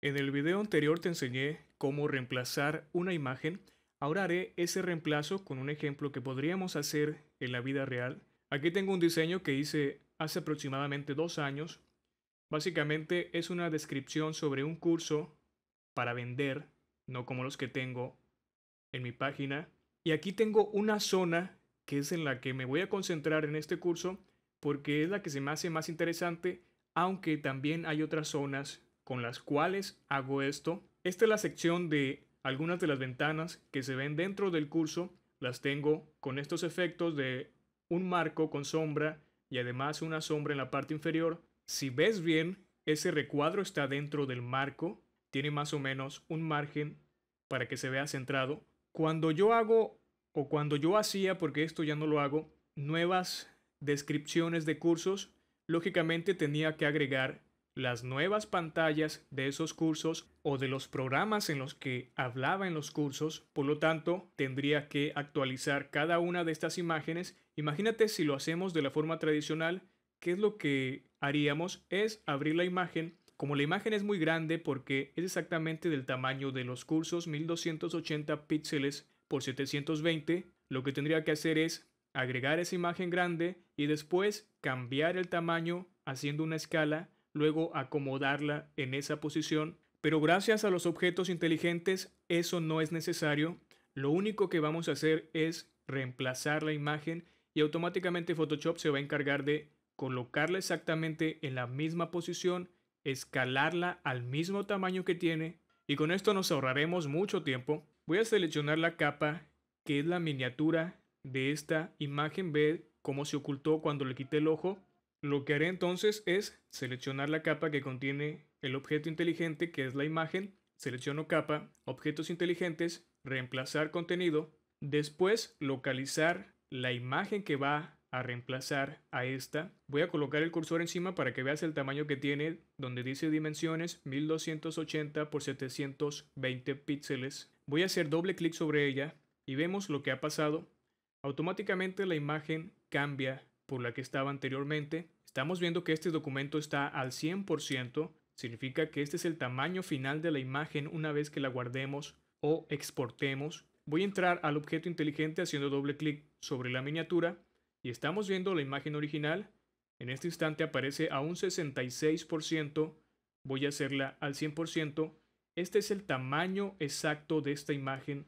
En el video anterior te enseñé cómo reemplazar una imagen. Ahora haré ese reemplazo con un ejemplo que podríamos hacer en la vida real. Aquí tengo un diseño que hice hace aproximadamente dos años. Básicamente es una descripción sobre un curso para vender, no como los que tengo en mi página. Y aquí tengo una zona que es en la que me voy a concentrar en este curso porque es la que se me hace más interesante, aunque también hay otras zonas con las cuales hago esto. Esta es la sección de algunas de las ventanas que se ven dentro del curso. Las tengo con estos efectos de un marco con sombra y además una sombra en la parte inferior. Si ves bien, ese recuadro está dentro del marco. Tiene más o menos un margen para que se vea centrado. Cuando yo hago o cuando yo hacía, porque esto ya no lo hago, nuevas descripciones de cursos, lógicamente tenía que agregar las nuevas pantallas de esos cursos o de los programas en los que hablaba en los cursos, por lo tanto tendría que actualizar cada una de estas imágenes. Imagínate si lo hacemos de la forma tradicional, ¿qué es lo que haríamos? Es abrir la imagen. Como la imagen es muy grande porque es exactamente del tamaño de los cursos 1280 píxeles por 720, lo que tendría que hacer es agregar esa imagen grande y después cambiar el tamaño haciendo una escala luego acomodarla en esa posición, pero gracias a los objetos inteligentes eso no es necesario. Lo único que vamos a hacer es reemplazar la imagen y automáticamente Photoshop se va a encargar de colocarla exactamente en la misma posición, escalarla al mismo tamaño que tiene y con esto nos ahorraremos mucho tiempo. Voy a seleccionar la capa que es la miniatura de esta imagen, ve cómo se ocultó cuando le quité el ojo lo que haré entonces es seleccionar la capa que contiene el objeto inteligente que es la imagen, selecciono capa, objetos inteligentes, reemplazar contenido, después localizar la imagen que va a reemplazar a esta. Voy a colocar el cursor encima para que veas el tamaño que tiene, donde dice dimensiones 1280 por 720 píxeles. Voy a hacer doble clic sobre ella y vemos lo que ha pasado. Automáticamente la imagen cambia por la que estaba anteriormente, estamos viendo que este documento está al 100%, significa que este es el tamaño final de la imagen una vez que la guardemos o exportemos. Voy a entrar al objeto inteligente haciendo doble clic sobre la miniatura y estamos viendo la imagen original. En este instante aparece a un 66%, voy a hacerla al 100%. Este es el tamaño exacto de esta imagen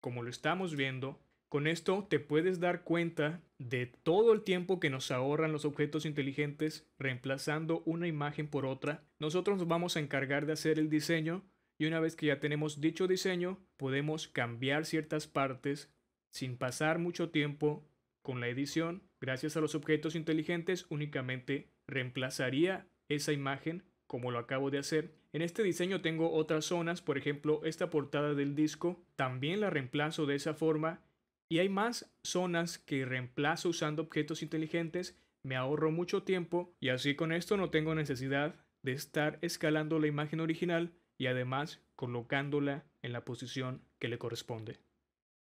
como lo estamos viendo con esto te puedes dar cuenta de todo el tiempo que nos ahorran los objetos inteligentes reemplazando una imagen por otra. Nosotros nos vamos a encargar de hacer el diseño y una vez que ya tenemos dicho diseño podemos cambiar ciertas partes sin pasar mucho tiempo con la edición. Gracias a los objetos inteligentes únicamente reemplazaría esa imagen como lo acabo de hacer. En este diseño tengo otras zonas, por ejemplo esta portada del disco, también la reemplazo de esa forma y hay más zonas que reemplazo usando objetos inteligentes, me ahorro mucho tiempo y así con esto no tengo necesidad de estar escalando la imagen original y además colocándola en la posición que le corresponde.